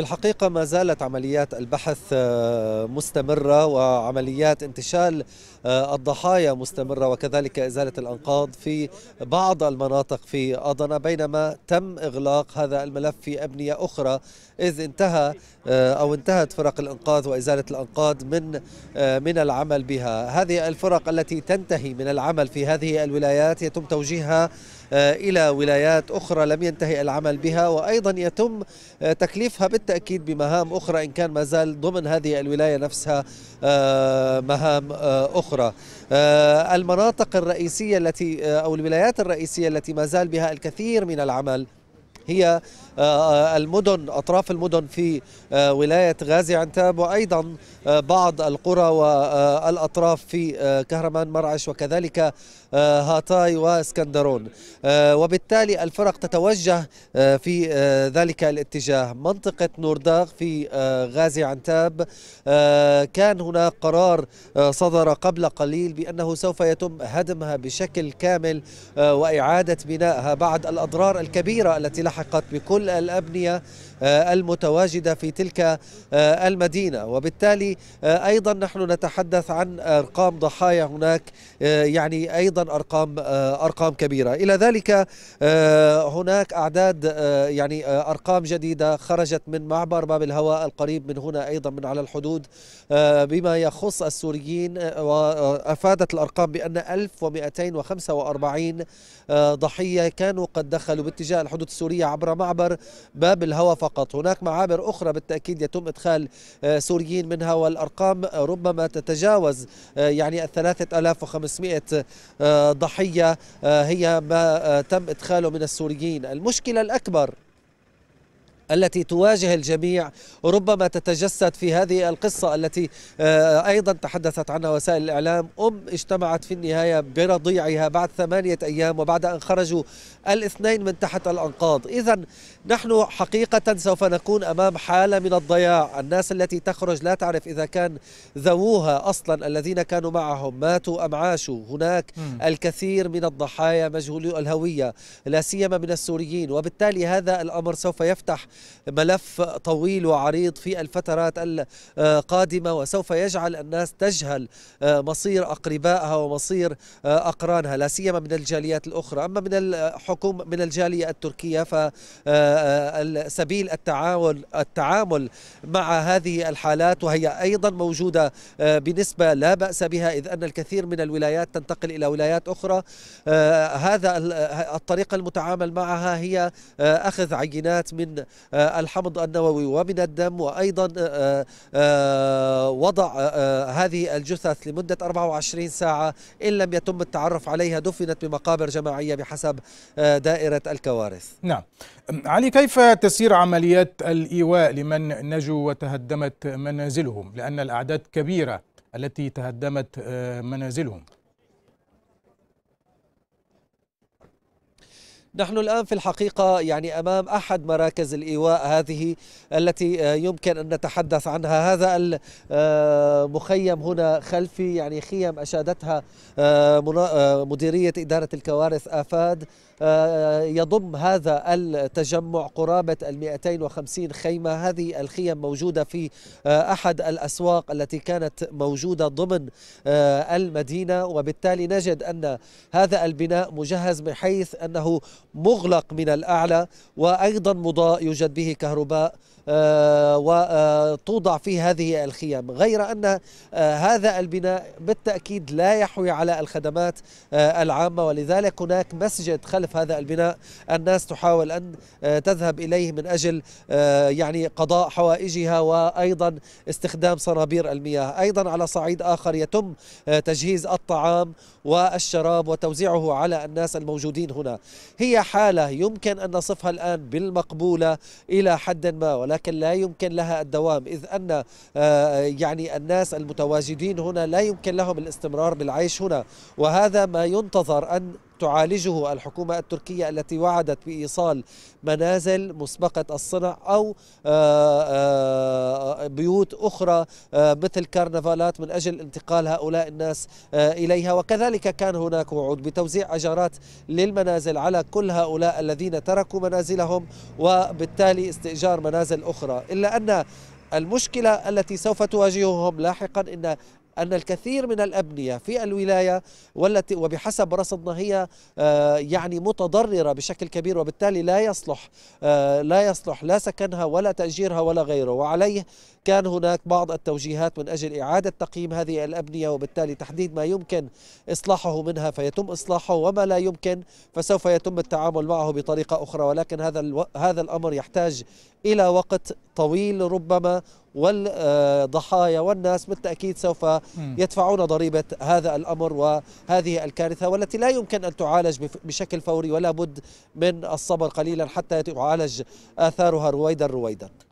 في الحقيقة ما زالت عمليات البحث آه، مستمرة وعمليات انتشال آه، الضحايا مستمرة وكذلك إزالة الأنقاض في بعض المناطق في أضنا بينما تم إغلاق هذا الملف في أبنية أخرى إذ انتهى آه، أو انتهت فرق الإنقاذ وإزالة الأنقاض من من العمل بها هذه الفرق التي تنتهي من العمل في هذه الولايات يتم توجيهها إلى ولايات أخرى لم ينتهي العمل بها وأيضا يتم تكليفها بالت بالتأكيد بمهام أخرى إن كان ما زال ضمن هذه الولاية نفسها آه، مهام آه، أخرى آه، المناطق الرئيسية التي أو الولايات الرئيسية التي ما زال بها الكثير من العمل هي آه، آه، المدن أطراف المدن في آه، ولاية غازي عنتاب وأيضا بعض القرى والأطراف في كهرمان مرعش وكذلك هاتاي واسكندرون وبالتالي الفرق تتوجه في ذلك الاتجاه منطقة نورداغ في غازي عنتاب كان هناك قرار صدر قبل قليل بأنه سوف يتم هدمها بشكل كامل وإعادة بنائها بعد الأضرار الكبيرة التي لحقت لحقت بكل الأبنية آه، المتواجدة في تلك آه، المدينة وبالتالي آه، أيضا نحن نتحدث عن أرقام ضحايا هناك يعني أيضا أرقام أرقام كبيرة إلى ذلك هناك أعداد يعني أرقام جديدة خرجت من معبر باب الهواء القريب من هنا أيضا من على الحدود بما يخص السوريين وأفادت الأرقام بأن 1245 ضحية كانوا قد دخلوا باتجاه الحدود السورية عبر معبر باب الهوى فقط هناك معابر أخرى بالتأكيد يتم إدخال آه، سوريين منها والأرقام ربما تتجاوز آه، يعني الثلاثة ألاف وخمسمائة آه، ضحية هي ما تم إدخاله من السوريين المشكلة الأكبر التي تواجه الجميع ربما تتجسد في هذه القصة التي آه، أيضا تحدثت عنها وسائل الإعلام أم اجتمعت في النهاية برضيعها بعد ثمانية أيام وبعد أن خرجوا الاثنين من تحت الأنقاض إذا نحن حقيقة سوف نكون أمام حالة من الضياع الناس التي تخرج لا تعرف إذا كان ذووها أصلا الذين كانوا معهم ماتوا أم عاشوا هناك الكثير من الضحايا مجهولي الهوية لا سيما من السوريين وبالتالي هذا الأمر سوف يفتح ملف طويل وعريض في الفترات القادمة وسوف يجعل الناس تجهل مصير أقربائها ومصير أقرانها لا سيما من الجاليات الأخرى أما من الحكومة من الجالية التركية فسبيل التعامل التعامل مع هذه الحالات وهي أيضا موجودة بنسبة لا بأس بها إذ أن الكثير من الولايات تنتقل إلى ولايات أخرى هذا الطريقة المتعامل معها هي أخذ عينات من آه، الحمض النووي ومن الدم وأيضا آه، آه، وضع هذه الجثث لمدة 24 ساعة إن لم يتم التعرف عليها دفنت بمقابر جماعية بحسب دائرة الكوارث نعم علي كيف تسير عمليات الإيواء لمن نجوا وتهدمت منازلهم لأن الأعداد كبيرة التي تهدمت منازلهم نحن الآن في الحقيقة يعني أمام أحد مراكز الإيواء هذه التي آه، يمكن أن نتحدث عنها هذا المخيم آه، هنا خلفي يعني خيم أشادتها آه، مديرية إدارة الكوارث آفاد يضم هذا التجمع قرابة ال 250 خيمة هذه الخيم موجودة في أحد الأسواق التي كانت موجودة ضمن المدينة وبالتالي نجد أن هذا البناء مجهز بحيث أنه مغلق من الأعلى وأيضا مضاء يوجد به كهرباء آه، وتوضع آه، في هذه الخيام غير أن آه، هذا البناء بالتأكيد لا يحوي على الخدمات العامة ولذلك هناك مسجد خلف هذا البناء الناس تحاول أن تذهب إليه من أجل يعني قضاء حوائجها وأيضا استخدام صنابير المياه أيضا على صعيد آخر يتم تجهيز الطعام والشراب وتوزيعه على الناس الموجودين هنا هي حالة يمكن أن نصفها الآن بالمقبولة إلى حد ما ولكن لكن لا يمكن لها الدوام إذ أن آه، يعني الناس المتواجدين هنا لا يمكن لهم الاستمرار بالعيش هنا وهذا ما ينتظر أن تعالجه الحكومة التركية التي وعدت بإيصال منازل مسبقة الصنع أو آه، آه، بيوت أخرى آه، مثل كرنفالات من أجل انتقال هؤلاء الناس إليها وكذلك كان هناك وعود بتوزيع أجارات للمنازل على كل هؤلاء الذين تركوا منازلهم وبالتالي استئجار منازل أخرى إلا أن المشكلة التي سوف تواجههم لاحقا إن أن الكثير من الأبنية في الولاية والتي وبحسب رصدنا هي آه، يعني متضررة بشكل كبير وبالتالي لا يصلح آه، لا يصلح لا سكنها ولا تأجيرها ولا غيره وعليه كان هناك بعض التوجيهات من أجل إعادة تقييم هذه الأبنية وبالتالي تحديد ما يمكن إصلاحه منها فيتم إصلاحه وما لا يمكن فسوف يتم التعامل معه بطريقة أخرى ولكن هذا هذا الأمر يحتاج إلى وقت طويل ربما والضحايا والناس بالتأكيد سوف يدفعون ضريبة هذا الأمر وهذه الكارثة والتي لا يمكن أن تعالج بشكل فوري ولا بد من الصبر قليلا حتى تعالج آثارها رويدا رويدا